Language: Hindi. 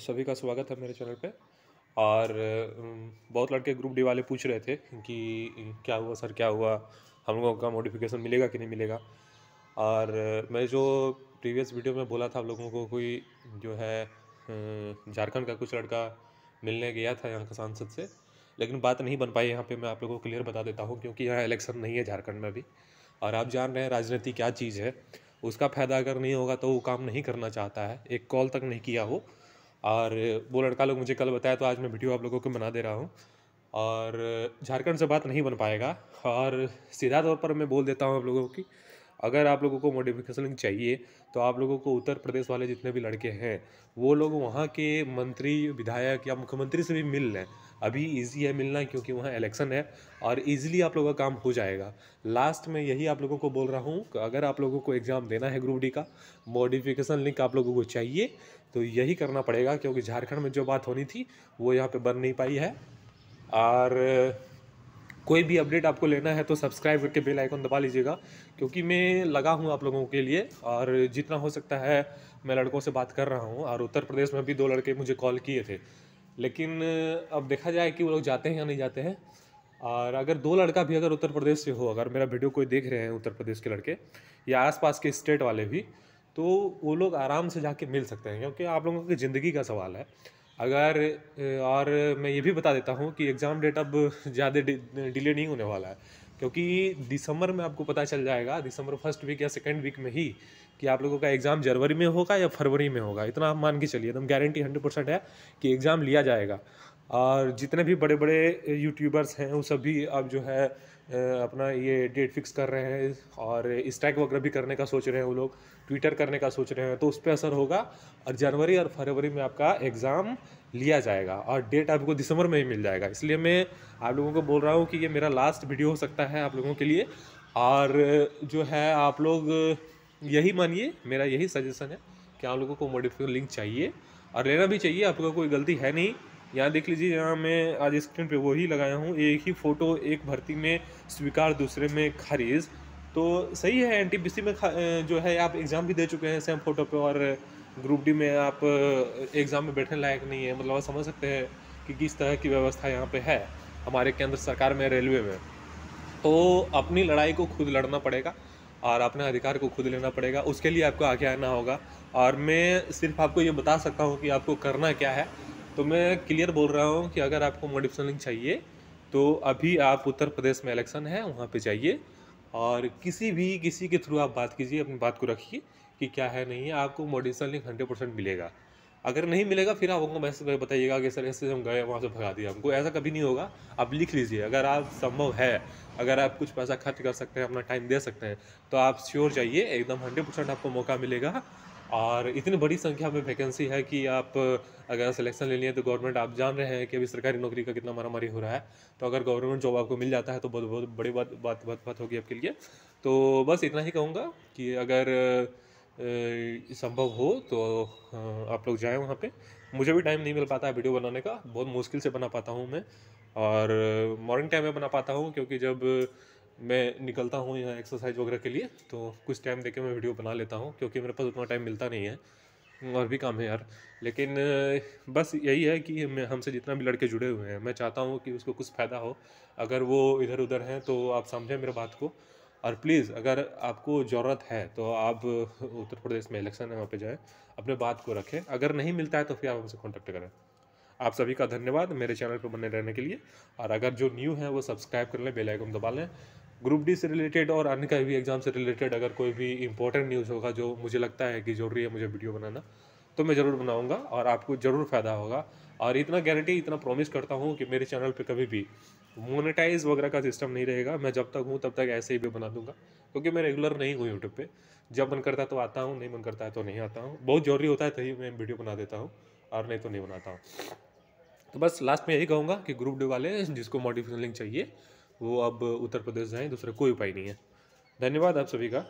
सभी का स्वागत है मेरे चैनल पे और बहुत लड़के ग्रुप डी वाले पूछ रहे थे कि क्या हुआ सर क्या हुआ हम लोगों का मोडिफिकेशन मिलेगा कि नहीं मिलेगा और मैं जो प्रीवियस वीडियो में बोला था आप लोगों को कोई जो है झारखंड का कुछ लड़का मिलने गया था यहाँ का सांसद से लेकिन बात नहीं बन पाई यहाँ पे मैं आप लोगों को क्लियर बता देता हूँ क्योंकि यहाँ इलेक्शन नहीं है झारखंड में अभी और आप जान रहे हैं राजनीति क्या चीज़ है उसका फ़ायदा अगर नहीं होगा तो वो काम नहीं करना चाहता है एक कॉल तक नहीं किया हो और वो लड़का लोग मुझे कल बताया तो आज मैं वीडियो आप लोगों को बना दे रहा हूँ और झारखंड से बात नहीं बन पाएगा और सीधा तौर पर मैं बोल देता हूँ आप लोगों की अगर आप लोगों को मोटिवेशन चाहिए तो आप लोगों को उत्तर प्रदेश वाले जितने भी लड़के हैं वो लोग वहाँ के मंत्री विधायक या मुख्यमंत्री से भी मिल लें अभी इजी है मिलना क्योंकि वहाँ इलेक्शन है और इजीली आप लोगों का काम हो जाएगा लास्ट में यही आप लोगों को बोल रहा हूँ अगर आप लोगों को एग्ज़ाम देना है ग्रुप डी का मॉडिफिकेशन लिंक आप लोगों को चाहिए तो यही करना पड़ेगा क्योंकि झारखंड में जो बात होनी थी वो यहाँ पे बन नहीं पाई है और कोई भी अपडेट आपको लेना है तो सब्सक्राइब करके बेल आइकन दबा लीजिएगा क्योंकि मैं लगा हूँ आप लोगों के लिए और जितना हो सकता है मैं लड़कों से बात कर रहा हूँ और उत्तर प्रदेश में भी दो लड़के मुझे कॉल किए थे लेकिन अब देखा जाए कि वो लोग जाते हैं या नहीं जाते हैं और अगर दो लड़का भी अगर उत्तर प्रदेश से हो अगर मेरा वीडियो कोई देख रहे हैं उत्तर प्रदेश के लड़के या आसपास के स्टेट वाले भी तो वो लोग आराम से जाके मिल सकते हैं क्योंकि आप लोगों की ज़िंदगी का सवाल है अगर और मैं ये भी बता देता हूँ कि एग्ज़ाम डेट अब ज़्यादा डिले नहीं होने वाला है क्योंकि दिसंबर में आपको पता चल जाएगा दिसंबर फर्स्ट वीक या सेकेंड वीक में ही कि आप लोगों का एग्ज़ाम जनवरी में होगा या फरवरी में होगा इतना आप मान के चलिए एकदम गारंटी हंड्रेड परसेंट है कि एग्ज़ाम लिया जाएगा और जितने भी बड़े बड़े यूट्यूबर्स हैं वो सभी अब जो है अपना ये डेट फिक्स कर रहे हैं और स्टैक वगैरह भी करने का सोच रहे हैं वो लोग ट्विटर करने का सोच रहे हैं तो उस पर असर होगा और जनवरी और फरवरी में आपका एग्ज़ाम लिया जाएगा और डेट आपको दिसंबर में ही मिल जाएगा इसलिए मैं आप लोगों को बोल रहा हूँ कि ये मेरा लास्ट वीडियो हो सकता है आप लोगों के लिए और जो है आप लोग यही मानिए मेरा यही सजेशन है कि आप लोगों को मोडिफिकेशन लिंक चाहिए और लेना भी चाहिए आपका कोई गलती है नहीं यहाँ देख लीजिए यहाँ मैं आज स्क्रीन पे वही लगाया हूँ एक ही फ़ोटो एक भर्ती में स्वीकार दूसरे में खारिज तो सही है एन में जो है आप एग्ज़ाम भी दे चुके हैं सेम फोटो पे और ग्रुप डी में आप एग्ज़ाम में बैठने लायक नहीं है मतलब आप समझ सकते हैं कि किस तरह की व्यवस्था यहाँ पे है हमारे केंद्र सरकार में रेलवे में तो अपनी लड़ाई को खुद लड़ना पड़ेगा और अपने अधिकार को खुद लेना पड़ेगा उसके लिए आपको आगे आना होगा और मैं सिर्फ आपको ये बता सकता हूँ कि आपको करना क्या है तो मैं क्लियर बोल रहा हूँ कि अगर आपको मोटिवेशनल लिंक चाहिए तो अभी आप उत्तर प्रदेश में इलेक्शन है वहाँ पे जाइए और किसी भी किसी के थ्रू आप बात कीजिए अपनी बात को रखिए कि क्या है नहीं है आपको मोटिवेशनल लिंक हंड्रेड परसेंट मिलेगा अगर नहीं मिलेगा फिर आप उनको मैसेज करके बताइएगा कि सर ऐसे हम गए वहाँ से भगा दिया हमको ऐसा कभी नहीं होगा आप लिख लीजिए अगर आप संभव है अगर आप कुछ पैसा खर्च कर सकते हैं अपना टाइम दे सकते हैं तो आप श्योर जाइए एकदम हंड्रेड परसेंट आपको मौका मिलेगा और इतनी बड़ी संख्या में वैकेंसी है कि आप अगर सिलेक्शन ले लिए तो गवर्नमेंट आप जान रहे हैं कि अभी सरकारी नौकरी का कितना मारामारी हो रहा है तो अगर गवर्नमेंट जॉब आपको मिल जाता है तो बहुत बहुत बड़ी बात बात बात बात होगी आपके लिए तो बस इतना ही कहूँगा कि अगर संभव हो तो आप लोग जाएँ वहाँ पर मुझे भी टाइम नहीं मिल पाता है वीडियो बनाने का बहुत मुश्किल से बना पाता हूँ मैं और मॉर्निंग टाइम में बना पाता हूँ क्योंकि जब मैं निकलता हूँ यहाँ एक्सरसाइज वगैरह के लिए तो कुछ टाइम देके मैं वीडियो बना लेता हूँ क्योंकि मेरे पास उतना टाइम मिलता नहीं है और भी काम है यार लेकिन बस यही है कि मैं हमसे जितना भी लड़के जुड़े हुए हैं मैं चाहता हूँ कि उसको कुछ फ़ायदा हो अगर वो इधर उधर हैं तो आप समझें मेरे बात को और प्लीज़ अगर आपको ज़रूरत है तो आप उत्तर प्रदेश में इलेक्शन है वहाँ पर जाएँ अपने बात को रखें अगर नहीं मिलता है तो फिर आप हमसे कॉन्टेक्ट करें आप सभी का धन्यवाद मेरे चैनल पर बने रहने के लिए और अगर जो न्यू है वो सब्सक्राइब कर लें बेल आइकन दबा लें ग्रुप डी से रिलेटेड और अन्य का भी एग्ज़ाम से रिलेटेड अगर कोई भी इंपॉर्टेंट न्यूज़ होगा जो मुझे लगता है कि ज़रूरी है मुझे वीडियो बनाना तो मैं ज़रूर बनाऊंगा और आपको ज़रूर फ़ायदा होगा और इतना गारंटी इतना प्रॉमिस करता हूँ कि मेरे चैनल पर कभी भी मोनेटाइज वगैरह का सिस्टम नहीं रहेगा मैं जब तक हूँ तब तक ऐसे ही भी बना दूंगा क्योंकि मैं रेगुलर नहीं हूँ यूट्यूब पर जब मन करता है तो आता हूँ नहीं मन करता है तो नहीं आता हूँ बहुत ज़रूरी होता है तभी मैं वीडियो बना देता हूँ और नहीं तो नहीं बनाता हूँ तो बस लास्ट में यही कहूँगा कि ग्रुप डी वाले जिसको मोटिवेशन लिंक चाहिए वो अब उत्तर प्रदेश जाएँ दूसरा कोई उपाय नहीं है धन्यवाद आप सभी का